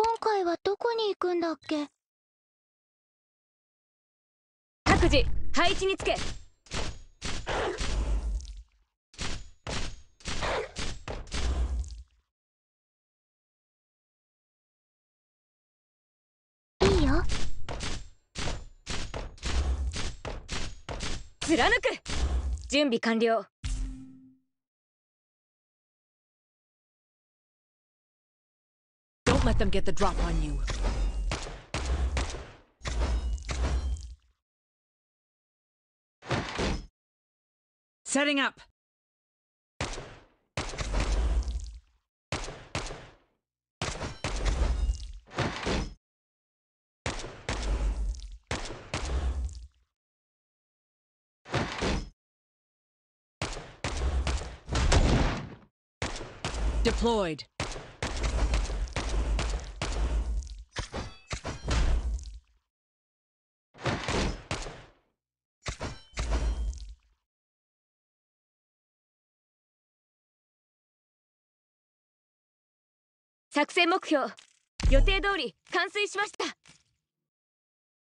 今回はどこに行くんだっけ各自配置につけいいよ貫く準備完了 Don't let them get the drop on you. Setting up. Deployed. 作戦目標予定通り完遂しました